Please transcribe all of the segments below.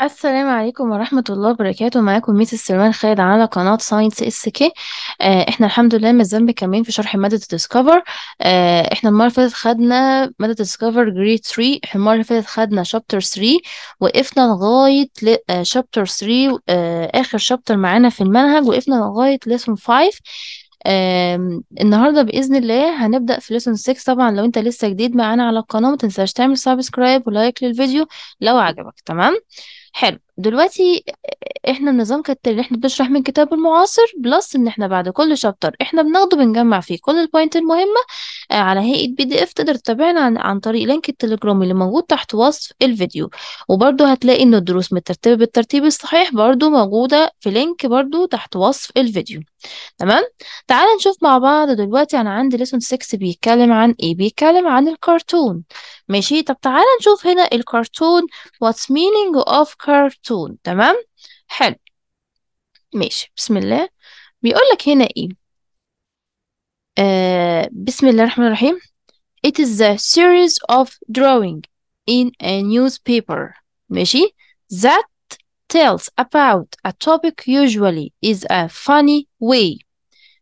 السلام عليكم ورحمة الله وبركاته معاكم ميس سلمان خالد على قناة ساينس اس كي احنا الحمد لله مازال مكملين في شرح مادة الديسكفر آه احنا المرة اللي فاتت خدنا مادة الديسكفر جريد 3 المرة اللي فاتت خدنا شابتر 3 وقفنا لغاية شابتر آه، 3 آه اخر شابتر معانا في المنهج وقفنا لغاية ليسون 5 آه، النهارده باذن الله هنبدا في ليسون 6 طبعا لو انت لسه جديد معانا على القناه متنساش تعمل سبسكرايب ولايك للفيديو لو عجبك تمام had دلوقتي احنا النظام كالتالي احنا بنشرح من كتاب المعاصر بلس ان احنا بعد كل شابتر احنا بناخده بنجمع فيه كل البوينت المهمة آه، على هيئة بي دي اف تقدر تتابعنا عن, عن طريق لينك التليجرام اللي موجود تحت وصف الفيديو وبرده هتلاقي ان الدروس مترتبة بالترتيب الصحيح برده موجودة في لينك برده تحت وصف الفيديو تمام تعال نشوف مع بعض دلوقتي انا عندي ليسون 6 بيتكلم عن ايه بيتكلم عن الكرتون ماشي طب تعال نشوف هنا الكرتون واتس مينينج اوف كرتون تمام حلو ماشي بسم الله بيقول لك هنا ايه آه بسم الله الرحمن الرحيم It is a series of drawing in a newspaper ماشي that tells about a topic usually is a funny way.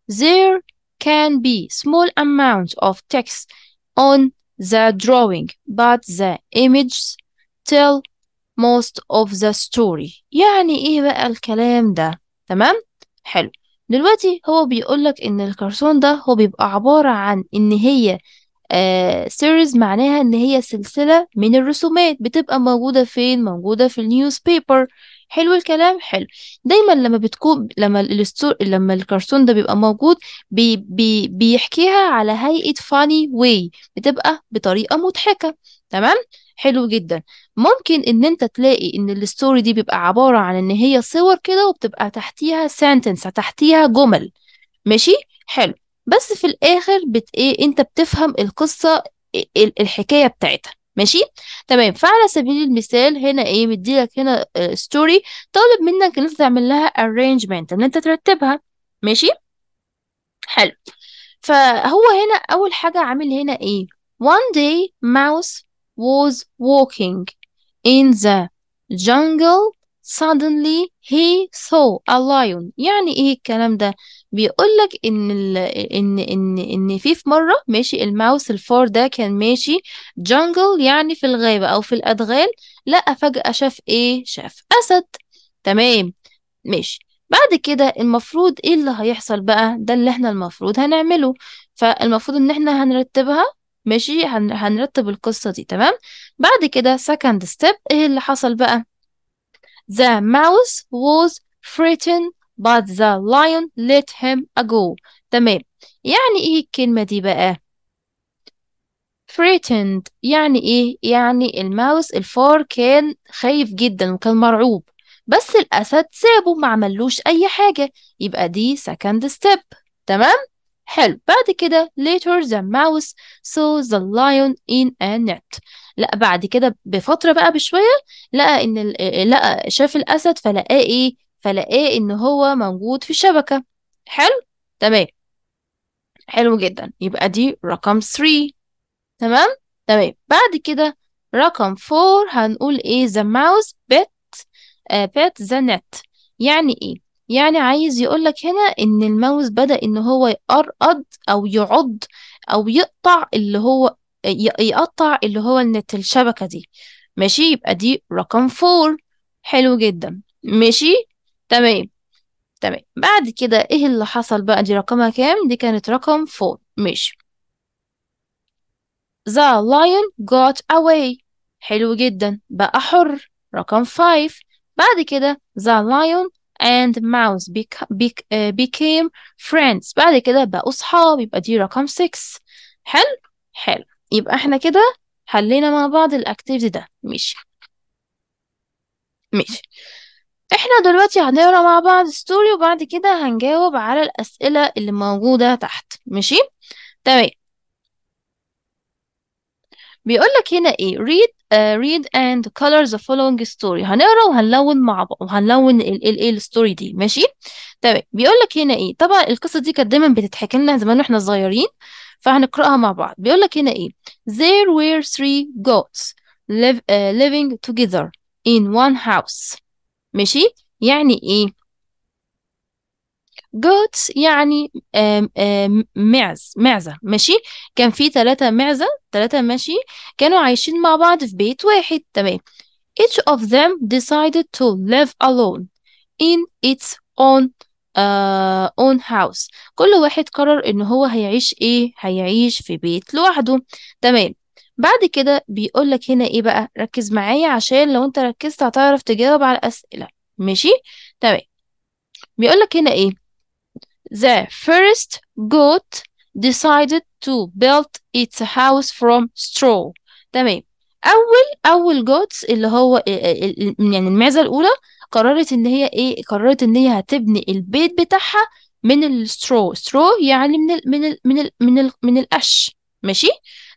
There can be small amounts of text on the drawing, but the images tell most of the story يعني ايه بقى الكلام ده تمام حلو دلوقتي هو بيقولك ان الكرتون ده هو بيبقى عبارة عن ان هي سيريز آه، series معناها ان هي سلسلة من الرسومات بتبقى موجودة فين موجودة في النيوز بيبر حلو الكلام حلو دايما لما بتكون لما الستور لما الكرتون ده بيبقى موجود بي بي بيحكيها على هيئة فاني واي بتبقى بطريقة مضحكة تمام حلو جدا ممكن ان انت تلاقي ان الستوري دي بيبقى عبارة عن ان هي صور كده وبتبقى تحتيها سنتنس تحتيها جمل ماشي حلو بس في الاخر بت ايه انت بتفهم القصة الحكاية بتاعتها ماشي تمام فعلى سبيل المثال هنا ايه مديلك هنا ستوري آه، طالب منك ان انت تعمل لها arrangement ان انت ترتبها ماشي حلو فهو هنا اول حاجة عامل هنا ايه one day mouse was walking in the jungle suddenly he saw a lion يعني ايه الكلام ده بيقول لك ان الـ ان ان ان في في مره ماشي الماوس الفار ده كان ماشي jungle يعني في الغابه او في الادغال لقى فجاه شاف ايه شاف اسد تمام ماشي بعد كده المفروض ايه اللي هيحصل بقى ده اللي احنا المفروض هنعمله فالمفروض ان احنا هنرتبها ماشي هن... هنرتب القصة دي تمام بعد كده second step ايه اللي حصل بقى the mouse was frightened but the lion let him go تمام يعني ايه الكلمة دي بقى frightened يعني ايه يعني الماوس الفار كان خايف جدا وكان مرعوب بس الاسد سابه ما عملوش اي حاجة يبقى دي second step تمام حلو بعد كده later the mouse saw the lion in a net لا بعد كده بفترة بقى بشوية لقى إن آه، لقى شاف الأسد فلقاه إيه فلقاه إن هو موجود في الشبكة حلو تمام حلو جدا يبقى دي رقم 3 تمام تمام بعد كده رقم 4 هنقول ايه the mouse bit uh, آه، bit the net يعني ايه يعني عايز يقولك هنا ان الماوس بدأ ان هو يقرقض او يعض او يقطع اللي هو يقطع اللي هو النت الشبكة دي ماشي يبقى دي رقم فور حلو جدا ماشي تمام تمام بعد كده ايه اللي حصل بقى دي رقمها كام دي كانت رقم فور ماشي The lion got away حلو جدا بقى حر رقم 5 بعد كده the lion and mouse bec uh, became friends بعد كده بقوا صحاب يبقى دي رقم 6 حلو حلو يبقى احنا كده حلينا مع بعض الأكتيفيتي ده ماشي ماشي احنا دلوقتي هنقرا مع بعض ستوري وبعد كده هنجاوب على الأسئلة اللي موجودة تحت ماشي تمام بيقول لك هنا ايه read آه، read and color the following story هنقرا وهنلون مع بعض وهنلون ال ال ال الستوري دي ماشي تمام طيب، بيقول لك هنا ايه طبعا القصه دي كانت دايما بتتحكي لنا زمان واحنا صغيرين فهنقراها مع بعض بيقول لك هنا ايه there were three goats live, uh, آه، living together in one house ماشي يعني ايه جوت يعني معز معزة ماشي كان في ثلاثة معزة ثلاثة ماشي كانوا عايشين مع بعض في بيت واحد تمام each of them decided to live alone in its own uh, own house كل واحد قرر ان هو هيعيش ايه هيعيش في بيت لوحده تمام بعد كده بيقول لك هنا ايه بقى ركز معايا عشان لو انت ركزت هتعرف تجاوب على الاسئله ماشي تمام بيقول لك هنا ايه The first goat decided to build its house from straw تمام اول اول goats اللي هو آه، آه، يعني المعزه الاولى قررت ان هي ايه قررت ان هي هتبني البيت بتاعها من السترو سترو يعني من الـ من الـ من الـ من الـ من القش ماشي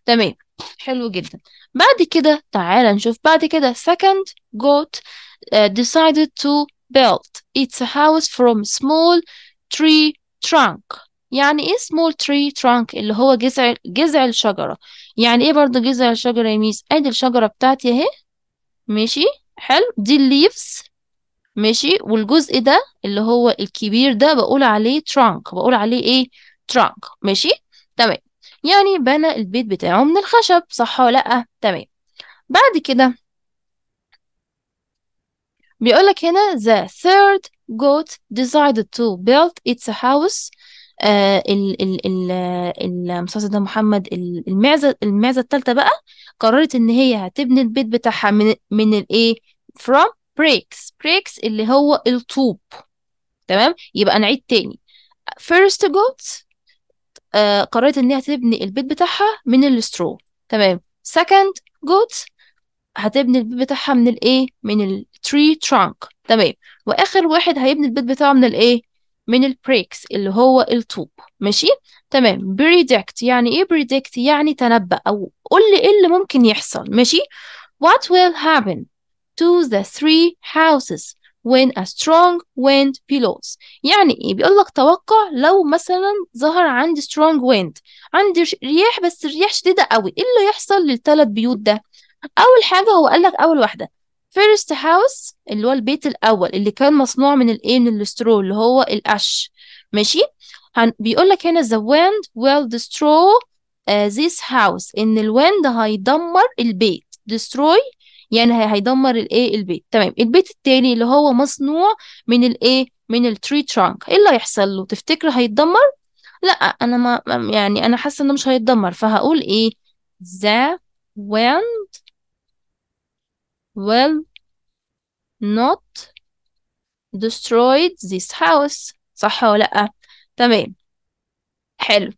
تمام حلو جدا بعد كده تعالى نشوف بعد كده second goat آه، decided to build its house from small tree trunk يعني ايه small tree trunk اللي هو جذع جذع الشجرة يعني ايه برضه جذع الشجرة يا ميس ادي الشجرة بتاعتي اهي ماشي حلو دي leaves ماشي والجزء ده اللي هو الكبير ده بقول عليه trunk بقول عليه ايه trunk ماشي تمام يعني بنى البيت بتاعه من الخشب صح ولا لأ تمام بعد كده بيقولك هنا the third goat decided to build its house آه المسلسل ده محمد المعزة المعزة التالتة بقى قررت إن هي هتبني البيت بتاعها من من الإيه from bricks bricks اللي هو الطوب تمام يبقى نعيد تاني first goat آه، قررت إن هي هتبني البيت بتاعها من السترو تمام second goat هتبني البيت بتاعها من الإيه من التري trunk تمام واخر واحد هيبني البيت بتاعه من الايه من البريكس اللي هو الطوب ماشي تمام بريدكت يعني ايه بريدكت يعني تنبأ او قول لي ايه اللي ممكن يحصل ماشي what will happen to the three houses when a strong wind blows يعني ايه بيقول لك توقع لو مثلا ظهر عندي strong wind عندي رياح بس رياح شديده قوي ايه اللي يحصل للثلاث بيوت ده اول حاجه هو قال لك اول واحده فيرست هاوس اللي هو البيت الاول اللي كان مصنوع من الايه من السترو اللي هو القش ماشي هن... بيقول لك هنا the wind will destroy uh, this house ان الويند هيدمر البيت destroy يعني هيدمر الايه البيت تمام البيت التاني اللي هو مصنوع من الايه من التري ترانك ايه اللي هيحصل له تفتكر هيتدمر لا انا ما يعني انا حاسه انه مش هيتدمر فهقول ايه the wind will not destroy this house صح ولا لأ تمام حلو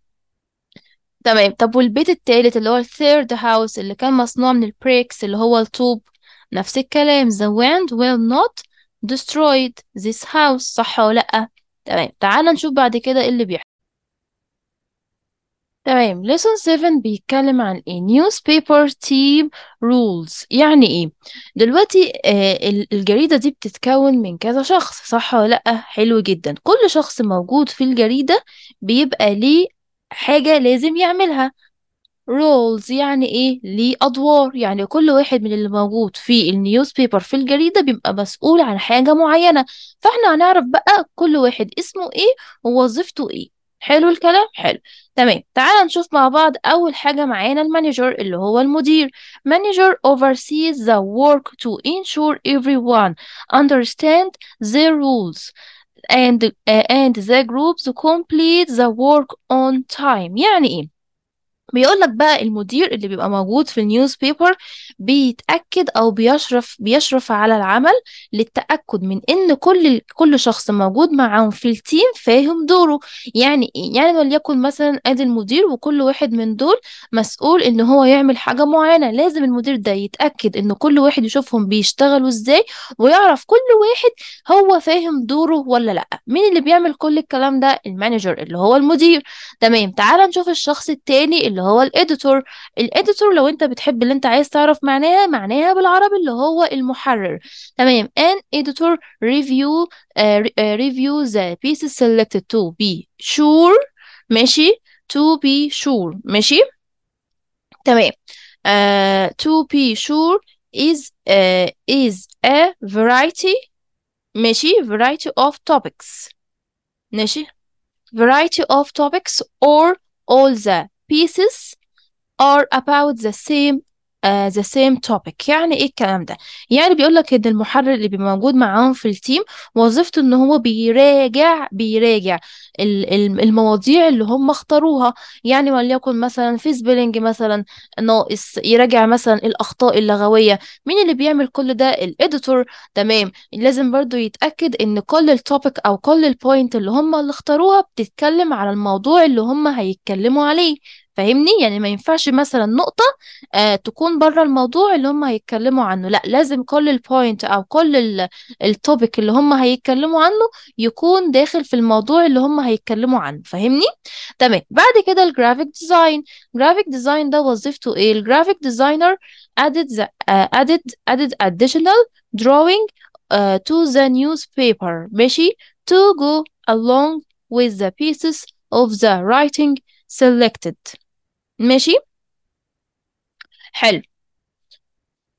تمام طب والبيت التالت اللي هو الثيرد هاوس اللي كان مصنوع من البريكس اللي هو الطوب نفس الكلام the wind will not destroy this house صح ولا لأ تمام تعالى نشوف بعد كده ايه اللي بيحصل تمام lesson 7 بيتكلم عن ايه newspaper team rules يعني ايه دلوقتي آه الجريدة دي بتتكون من كذا شخص صح ولا لأ حلو جدا كل شخص موجود في الجريدة بيبقى ليه حاجة لازم يعملها رولز يعني ايه ليه ادوار يعني كل واحد من اللي موجود في النيوز بيبر في الجريده بيبقى مسؤول عن حاجه معينه فاحنا هنعرف بقى كل واحد اسمه ايه ووظيفته ايه حلو الكلام حلو تمام تعال نشوف مع بعض أول حاجة معانا المانجر اللي هو المدير manager oversees the work to ensure everyone understand the rules and uh, and the groups complete the work on time يعني إيه بيقول لك بقى المدير اللي بيبقى موجود في النيوز بيبر بيتأكد أو بيشرف بيشرف على العمل للتأكد من إن كل كل شخص موجود معاهم في التيم فاهم دوره يعني إيه؟ يعني وليكن مثلا أدي المدير وكل واحد من دول مسؤول إن هو يعمل حاجة معينة لازم المدير ده يتأكد إن كل واحد يشوفهم بيشتغلوا إزاي ويعرف كل واحد هو فاهم دوره ولا لأ مين اللي بيعمل كل الكلام ده المانجر اللي هو المدير تمام تعال نشوف الشخص التاني اللي هو الاديتور الاديتور لو انت بتحب اللي انت عايز تعرف معناها معناها بالعربي اللي هو المحرر تمام an editor review uh, review the pieces selected to be sure ماشي to be sure ماشي تمام uh, to be sure is uh, is a variety ماشي variety of topics ماشي variety of topics or all the pieces are about the same ذا سيم توبيك يعني ايه الكلام ده يعني بيقول لك ان المحرر اللي بيبقى موجود معاهم في التيم وظيفته ان هو بيراجع بيراجع المواضيع اللي هم اختاروها يعني وليكن مثلا في سبيلنج مثلا ناقص يراجع مثلا الاخطاء اللغويه مين اللي بيعمل كل ده الاديتور تمام لازم برضو يتاكد ان كل التوبيك او كل البوينت اللي هم اللي اختاروها بتتكلم على الموضوع اللي هم هيتكلموا عليه فاهمني يعني ما ينفعش مثلا نقطة آه تكون بره الموضوع اللي هم هيتكلموا عنه لا لازم كل البوينت او كل التوبيك اللي هم هيتكلموا عنه يكون داخل في الموضوع اللي هم هيتكلموا عنه فاهمني تمام بعد كده الجرافيك ديزاين جرافيك ديزاين ده وظيفته ايه الجرافيك ديزاينر added the, uh, added added additional drawing uh, to the newspaper ماشي to go along with the pieces of the writing selected ماشي حلو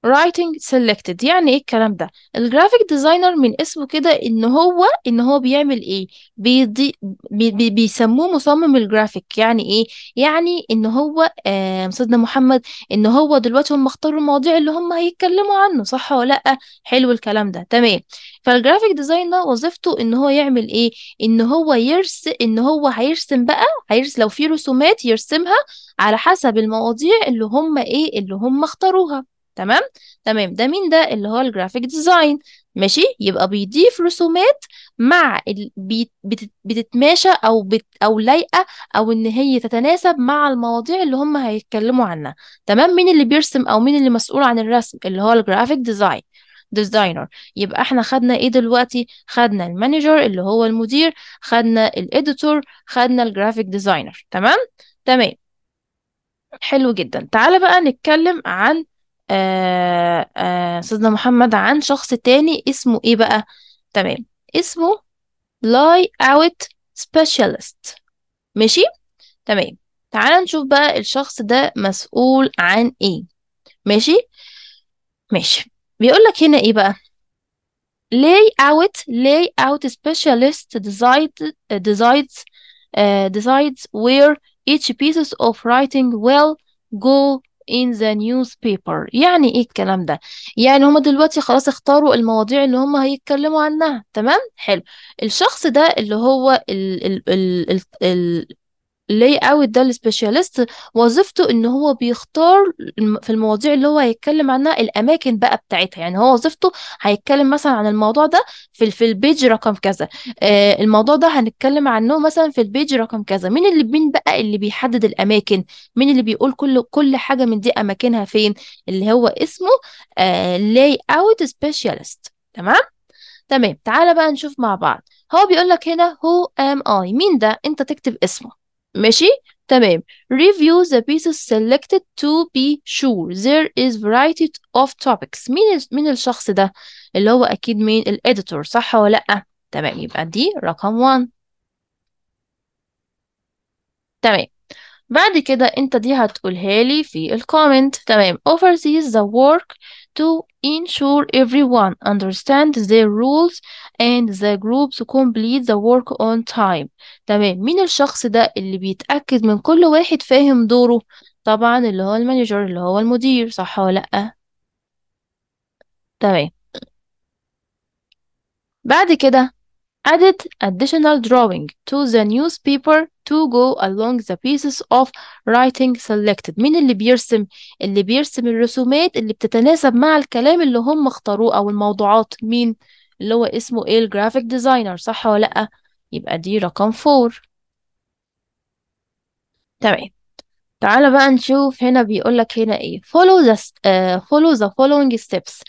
writing selected يعني ايه الكلام ده الجرافيك ديزاينر من اسمه كده ان هو ان هو بيعمل ايه بيدي بي بيسموه مصمم الجرافيك يعني ايه يعني ان هو آه سيدنا محمد ان هو دلوقتي هم اختاروا المواضيع اللي هم هيتكلموا عنه صح ولا لا حلو الكلام ده تمام فالجرافيك ديزاينر وظيفته ان هو يعمل ايه ان هو يرسم ان هو هيرسم بقى هيرسم لو في رسومات يرسمها على حسب المواضيع اللي هم ايه اللي هم اختاروها تمام تمام ده مين ده اللي هو الجرافيك ديزاين ماشي يبقى بيضيف رسومات مع ال... بي... بت... بتتماشى او بت... او لايقه او ان هي تتناسب مع المواضيع اللي هم هيتكلموا عنها تمام مين اللي بيرسم او مين اللي مسؤول عن الرسم اللي هو الجرافيك ديزاين ديزاينر يبقى احنا خدنا ايه دلوقتي خدنا المانجر اللي هو المدير خدنا الاديتور خدنا الجرافيك ديزاينر تمام تمام حلو جدا تعالى بقى نتكلم عن آه، آه، سيدنا محمد عن شخص تاني اسمه ايه بقى تمام اسمه لاي اوت سبيشالست ماشي تمام تعال نشوف بقى الشخص ده مسؤول عن ايه ماشي ماشي بيقول لك هنا ايه بقى layout layout specialist اوت سبيشالست decides uh, decides where each pieces of writing will go in the newspaper يعني ايه الكلام ده يعني هما دلوقتي خلاص اختاروا المواضيع اللي هما هيتكلموا عنها تمام حلو الشخص ده اللي هو ال ال ال ال ال لاي اوت ده السبيشاليست وظيفته ان هو بيختار في المواضيع اللي هو هيتكلم عنها الاماكن بقى بتاعتها يعني هو وظيفته هيتكلم مثلا عن الموضوع ده في في البيج رقم كذا آه الموضوع ده هنتكلم عنه مثلا في البيج رقم كذا مين اللي مين بقى اللي بيحدد الاماكن مين اللي بيقول كل كل حاجه من دي اماكنها فين اللي هو اسمه لاي اوت سبيشاليست تمام تمام تعالى بقى نشوف مع بعض هو بيقول لك هنا هو ام اي مين ده انت تكتب اسمه ماشي تمام review the pieces selected to be sure there is variety of topics مين مين الشخص ده اللي هو اكيد مين الاديتور صح ولا لا تمام يبقى دي رقم 1 تمام بعد كده انت دي هتقولها لي في الكومنت تمام oversees the work to ensure everyone understands their rules and the groups complete the work on time تمام مين الشخص ده اللي بيتأكد من كل واحد فاهم دوره طبعا اللي هو المانجر اللي هو المدير صح ولا لأ تمام بعد كده added additional drawing to the newspaper to go along the pieces of writing selected مين اللي بيرسم اللي بيرسم الرسومات اللي بتتناسب مع الكلام اللي هم اختاروه او الموضوعات مين اللي هو اسمه ايه الجرافيك ديزاينر صح ولا لأ يبقى دي رقم 4 تمام تعالى بقى نشوف هنا بيقول لك هنا ايه follow the uh, follow the following steps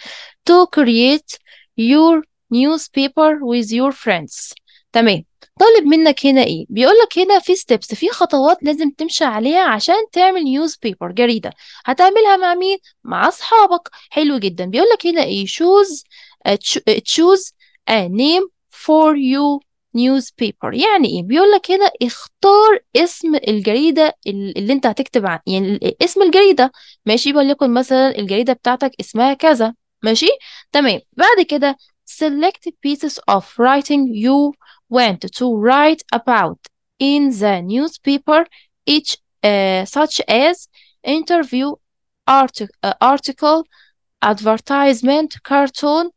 to create your newspaper with your friends تمام طالب منك هنا ايه بيقول لك هنا في steps في خطوات لازم تمشي عليها عشان تعمل newspaper جريدة هتعملها مع مين مع اصحابك حلو جدا بيقول لك هنا ايه choose choose a name for you newspaper يعني ايه بيقول لك هنا اختار اسم الجريده اللي انت هتكتب عن يعني اسم الجريده ماشي وليكن مثلا الجريده بتاعتك اسمها كذا ماشي تمام بعد كده select pieces of writing you want to write about in the newspaper each uh, such as interview artic uh, article advertisement cartoon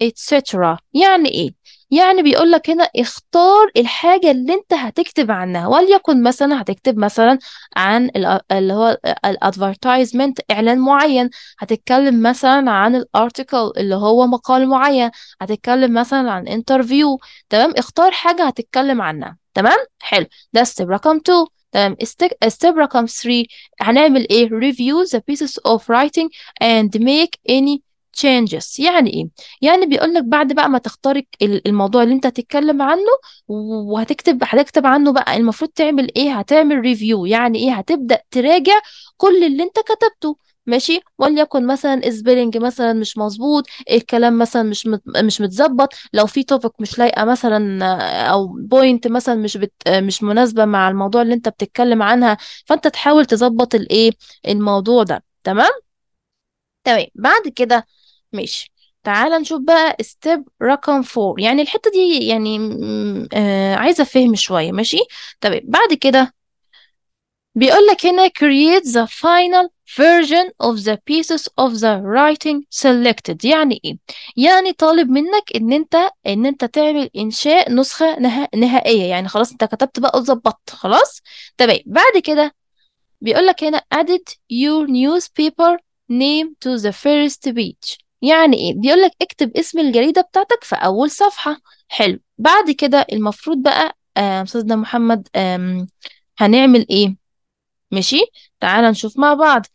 etc يعني ايه يعني بيقول لك هنا اختار الحاجة اللي انت هتكتب عنها وليكن مثلا هتكتب مثلا عن اللي هو الادفرتايزمنت اعلان معين هتتكلم مثلا عن الارتكل اللي هو مقال معين هتتكلم مثلا عن انترفيو تمام اختار حاجة هتتكلم عنها تمام حلو ده ستيب رقم 2 تمام ستيب رقم 3 هنعمل ايه ريفيو ذا بيسز اوف رايتنج اند ميك اني changes يعني ايه يعني بيقول لك بعد بقى ما تختار الموضوع اللي انت هتتكلم عنه وهتكتب هتكتب عنه بقى المفروض تعمل ايه هتعمل ريفيو يعني ايه هتبدا تراجع كل اللي انت كتبته ماشي وليكن مثلا سبيلنج مثلا مش مظبوط الكلام مثلا مش مت... مش متظبط لو في توبك مش لايقه مثلا او بوينت مثلا مش بت... مش مناسبه مع الموضوع اللي انت بتتكلم عنها فانت تحاول تظبط الايه الموضوع ده تمام تمام طيب، بعد كده ماشي تعال نشوف بقى ستيب رقم فور يعني الحتة دي يعني آه عايزة فهم شوية ماشي طب بعد كده بيقول لك هنا create the final version of the pieces of the writing selected يعني ايه يعني طالب منك ان انت ان انت تعمل انشاء نسخة نهائية يعني خلاص انت كتبت بقى وظبطت خلاص تمام طيب، بعد كده بيقول لك هنا added your newspaper name to the first page يعني ايه بيقول لك اكتب اسم الجريده بتاعتك في اول صفحه حلو بعد كده المفروض بقى آه، استاذنا محمد هنعمل ايه ماشي تعال نشوف مع بعض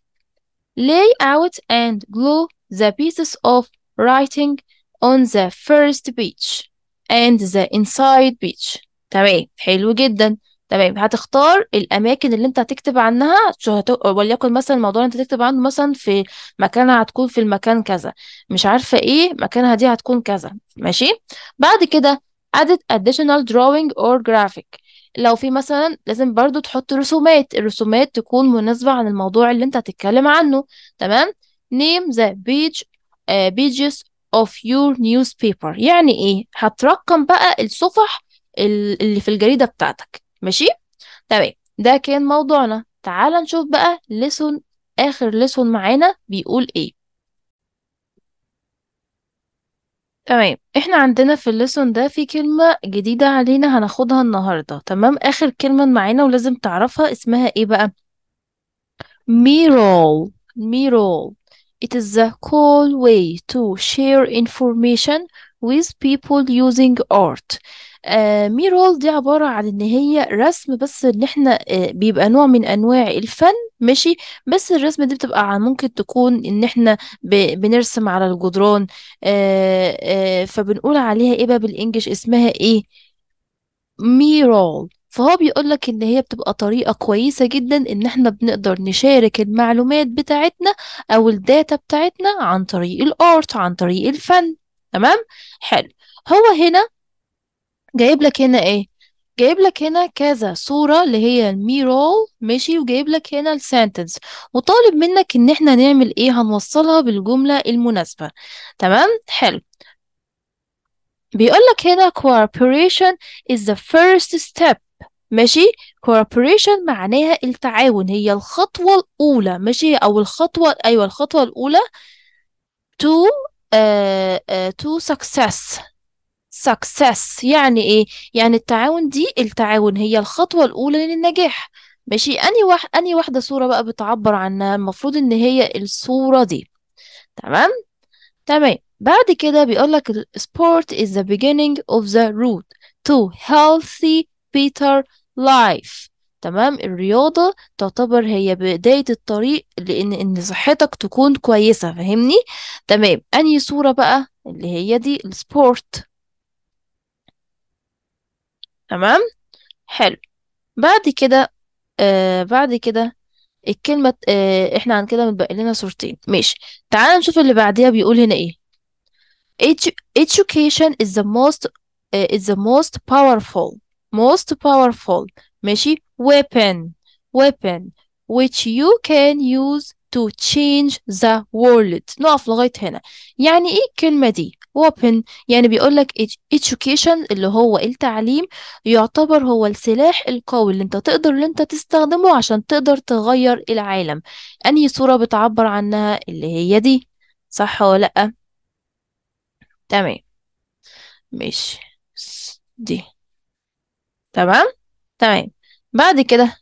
lay out and glue the pieces of writing on the first page and the inside page تمام حلو جدا تمام هتختار الاماكن اللي انت هتكتب عنها هت... وليكن مثلا الموضوع اللي انت تكتب عنه مثلا في مكانها هتكون في المكان كذا مش عارفه ايه مكانها دي هتكون كذا ماشي بعد كده added additional drawing or graphic لو في مثلا لازم برضو تحط رسومات الرسومات تكون مناسبة عن الموضوع اللي انت هتتكلم عنه تمام name the page uh, آه، pages of your newspaper يعني ايه هترقم بقى الصفح اللي في الجريدة بتاعتك ماشي تمام ده كان موضوعنا تعال نشوف بقى لسون اخر لسون معانا بيقول ايه تمام احنا عندنا في الليسون ده في كلمة جديدة علينا هناخدها النهاردة تمام اخر كلمة معانا ولازم تعرفها اسمها ايه بقى ميرول ميرول It is a cool way to share information with people using art. آه، ميرول دي عبارة عن إن هي رسم بس إن إحنا آه، بيبقى نوع من أنواع الفن ماشي بس الرسمة دي بتبقى عن ممكن تكون إن إحنا بنرسم على الجدران آه، فبنقول عليها إيه بقى بالإنجلش اسمها إيه ميرول فهو بيقول لك ان هي بتبقى طريقه كويسه جدا ان احنا بنقدر نشارك المعلومات بتاعتنا او الداتا بتاعتنا عن طريق الارت عن طريق الفن تمام حلو هو هنا جايب لك هنا ايه جايب لك هنا كذا صورة اللي هي الميرول ماشي وجايب لك هنا السنتنس وطالب منك ان احنا نعمل ايه هنوصلها بالجملة المناسبة تمام حلو بيقول لك هنا cooperation is the first step ماشي cooperation معناها التعاون هي الخطوة الأولى ماشي أو الخطوة أيوة الخطوة الأولى to uh, uh, to success success يعني ايه يعني التعاون دي التعاون هي الخطوة الأولى للنجاح ماشي أني واحد أني واحدة صورة بقى بتعبر عنها المفروض إن هي الصورة دي تمام تمام بعد كده بيقولك sport is the beginning of the route to healthy better life تمام الرياضة تعتبر هي بداية الطريق لأن إن صحتك تكون كويسة فاهمني تمام أنهي صورة بقى اللي هي دي السبورت تمام حلو بعد كده آه بعد كده الكلمة آه احنا عن كده متبقي لنا صورتين ماشي تعال نشوف اللي بعديها بيقول هنا ايه education is the most uh, is the most powerful most powerful ماشي weapon weapon which you can use to change the world نقف لغاية هنا يعني ايه الكلمة دي weapon يعني بيقول لك education اللي هو التعليم يعتبر هو السلاح القوي اللي انت تقدر اللي انت تستخدمه عشان تقدر تغير العالم أنهي صورة بتعبر عنها اللي هي دي صح ولا لأ تمام مش دي تمام تمام بعد كده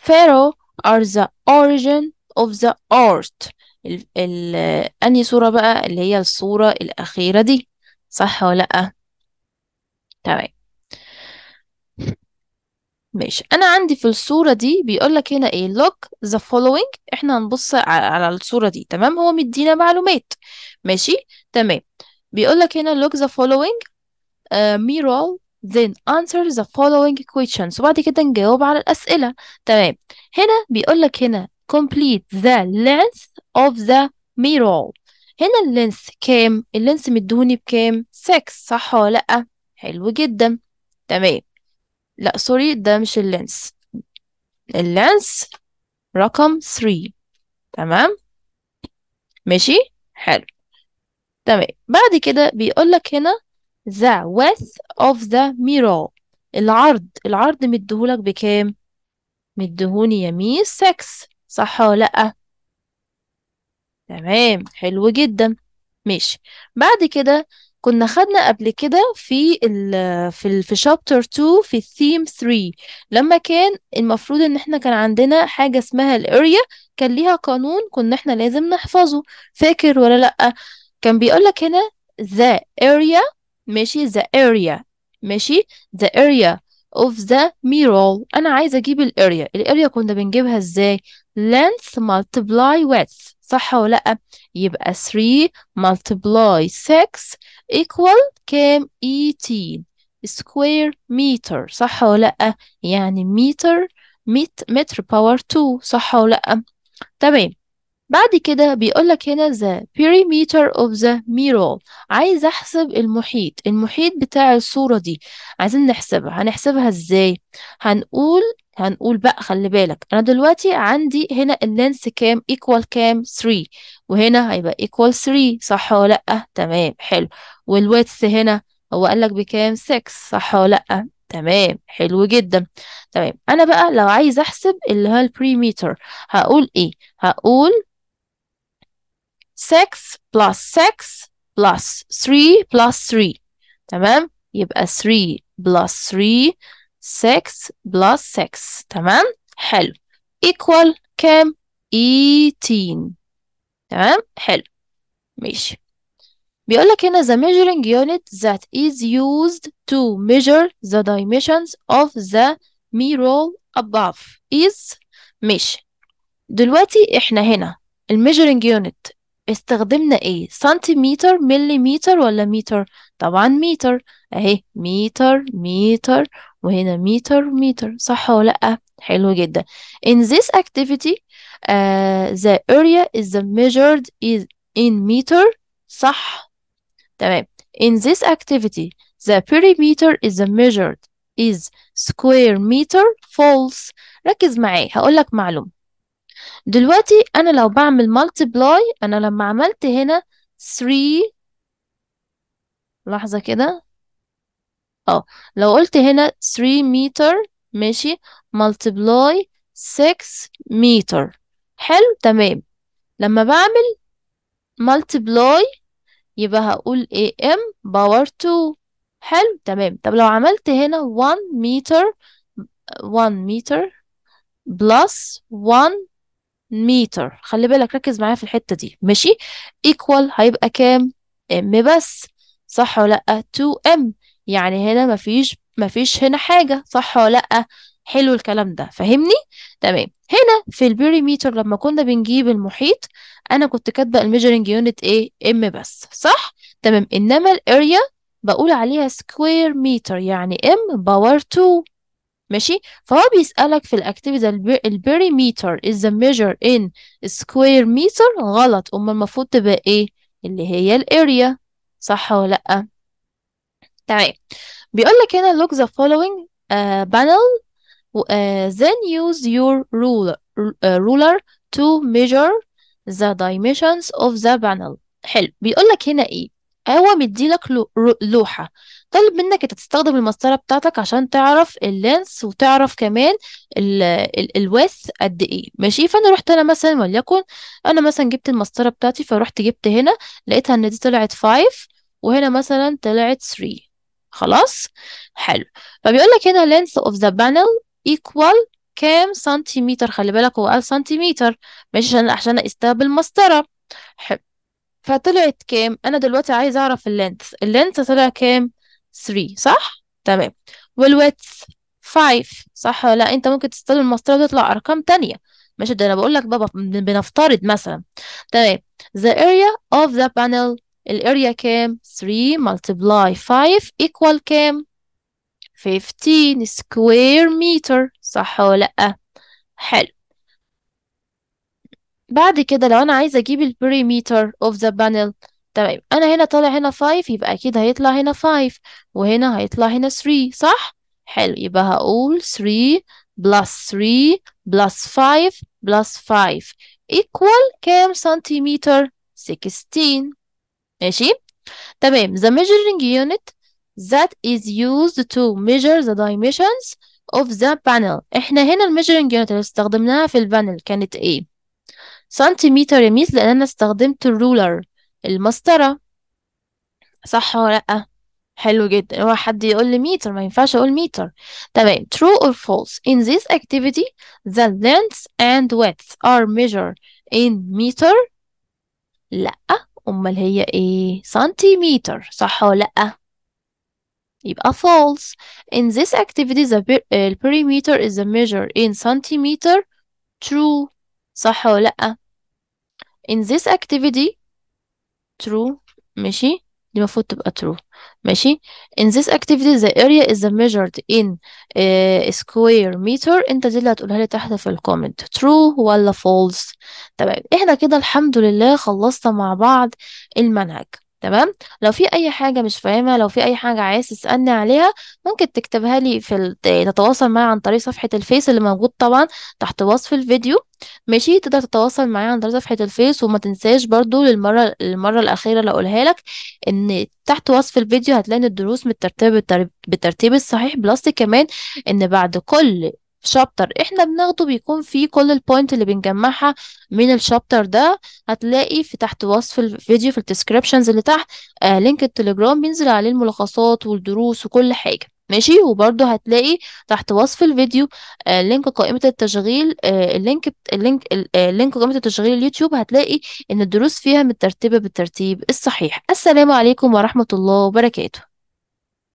Pharaoh are the origin of the art ال ال أنهي صورة بقى اللي هي الصورة الأخيرة دي صح ولا لأ تمام ماشي أنا عندي في الصورة دي بيقولك هنا إيه look the following إحنا هنبص على الصورة دي تمام هو مدينا معلومات ماشي تمام بيقولك هنا look the following uh, then answer the following questions وبعد كده نجاوب على الأسئلة تمام هنا بيقولك هنا complete the length of the mirror هنا اللينس كام اللينس مدهوني بكام 6 صح ولا لا حلو جدا تمام لا سوري ده مش اللينس اللينس رقم 3 تمام ماشي حلو تمام بعد كده بيقول لك هنا the width of the mirror العرض العرض مديهولك بكام مديهوني يا ميس 6 صح ولا لأ تمام حلو جدا ماشي بعد كده كنا خدنا قبل كده في ال في ال في شابتر 2 في الثيم 3 لما كان المفروض ان احنا كان عندنا حاجة اسمها الاريا كان ليها قانون كنا احنا لازم نحفظه فاكر ولا لأ كان بيقول لك هنا the area ماشي the area ماشي the area of the mirror انا عايزه اجيب الاريا الاريا كنا بنجيبها ازاي length multiply width صح ولا لا يبقى 3 multiply 6 equal كام 18 square meter صح ولا لا يعني متر متر باور 2 صح ولا لا تمام بعد كده بيقولك هنا the perimeter of the mirror عايز احسب المحيط المحيط بتاع الصورة دي عايزين نحسبها هنحسبها ازاي هنقول هنقول بقى خلي بالك انا دلوقتي عندي هنا اللينس كام equal كام 3 وهنا هيبقى equal 3 صح ولا لا تمام حلو والويدث هنا هو قالك بكام 6 صح ولا لا تمام حلو جدا تمام انا بقى لو عايز احسب اللي هو البريميتر هقول ايه هقول 6 plus 6 plus 3 plus 3 تمام يبقى 3 plus 3 6 plus 6 تمام حلو equal كام 18 تمام حلو ماشي بيقولك هنا the measuring unit that is used to measure the dimensions of the mirror above is mesh. دلوقتي احنا هنا الميجرنج يونت استخدمنا ايه سنتيمتر مليمتر ولا متر طبعا متر اهي متر متر وهنا متر متر صح ولا لا حلو جدا in this activity uh, the area is measured is in meter صح تمام in this activity the perimeter is measured is square meter false ركز معي هقول لك معلومه دلوقتي انا لو بعمل multiply انا لما عملت هنا 3 لحظة كده اه لو قلت هنا 3 متر ماشي multiply 6 متر حلو تمام لما بعمل multiply يبقى هقول am power 2 حلو تمام طب لو عملت هنا 1 متر 1 متر بلس 1 متر خلي بالك ركز معايا في الحتة دي ماشي equal هيبقى كام ام بس صح ولا لأ 2m يعني هنا مفيش مفيش هنا حاجة صح ولا لأ حلو الكلام ده فاهمني تمام هنا في البيريميتر لما كنا بنجيب المحيط انا كنت كاتبه الميجرنج يونت ايه ام بس صح تمام انما الاريا بقول عليها سكوير متر يعني ام باور 2 ماشي فهو بيسألك في الاكتيفيتي ده البريميتر is the measure in square meter غلط أما المفروض تبقى إيه اللي هي الاريا صح ولا لأ تمام بيقول لك هنا لوك the following بانل uh, panel uh, then use your ruler uh, ruler to measure the dimensions of the panel حلو بيقول لك هنا ايه هو مديلك لوحة طالب منك انت تستخدم المسطره بتاعتك عشان تعرف اللينس وتعرف كمان الويث قد ايه ماشي فانا رحت انا مثلا وليكن انا مثلا جبت المسطره بتاعتي فرحت جبت هنا لقيتها ان دي طلعت 5 وهنا مثلا طلعت 3 خلاص حلو فبيقول لك هنا length of the panel equal كام سنتيمتر خلي بالك هو قال سنتيمتر ماشي عشان عشان اقيسها بالمسطره حلو فطلعت كام انا دلوقتي عايز اعرف اللينث اللينث طلع كام 3 صح تمام والويدث 5 صح ولا لا انت ممكن تستخدم المسطره وتطلع ارقام تانية ماشي ده انا بقول لك بابا بنفترض مثلا تمام the area of the panel الاريا كام 3 multiply 5 equal كام 15 square meter صح ولا لا حلو بعد كده لو انا عايزه اجيب البريميتر of the panel تمام انا هنا طالع هنا 5 يبقى اكيد هيطلع هنا 5 وهنا هيطلع هنا 3 صح حلو يبقى هقول 3 بلس 3 بلس 5 بلس 5 ايكوال كام سنتيمتر 16 ماشي تمام the measuring unit that is used to measure the dimensions of the panel احنا هنا الميجرنج يونت اللي استخدمناها في البانل كانت ايه سنتيمتر يا ميس لان انا استخدمت الرولر المسطرة صح ولا لأ حلو جدا هو حد يقول لي متر ما ينفعش اقول متر تمام true or false in this activity the length and width are measured in meter لا امال هي ايه سنتيمتر صح ولا لا يبقى false in this activity the per uh, perimeter is measured in centimeter true صح ولا لا in this activity true ماشي دي المفروض تبقى true ماشي in this activity the area is measured in uh, square meter انت دي اللي هتقولها لي تحت في الكومنت true ولا false تمام احنا كده الحمد لله خلصنا مع بعض المنهج تمام لو في اي حاجه مش فاهمها لو في اي حاجه عايز تسالني عليها ممكن تكتبها لي في تتواصل معايا عن طريق صفحه الفيس اللي موجود طبعا تحت وصف الفيديو ماشي تقدر تتواصل معايا عن طريق صفحه الفيس وما تنساش برضو للمره المره الاخيره اللي اقولها لك ان تحت وصف الفيديو هتلاقي الدروس مترتبه بالترتيب الصحيح بلس كمان ان بعد كل شابتر احنا بناخده بيكون فيه كل البوينت اللي بنجمعها من الشابتر ده هتلاقي في تحت وصف الفيديو في الديسكريبشنز اللي تحت آه لينك التليجرام بينزل عليه الملخصات والدروس وكل حاجة ماشي وبرده هتلاقي تحت وصف الفيديو آه لينك قائمة التشغيل آه اللينك اللينك آه لينك قائمة التشغيل اليوتيوب هتلاقي إن الدروس فيها مترتبة بالترتيب الصحيح السلام عليكم ورحمة الله وبركاته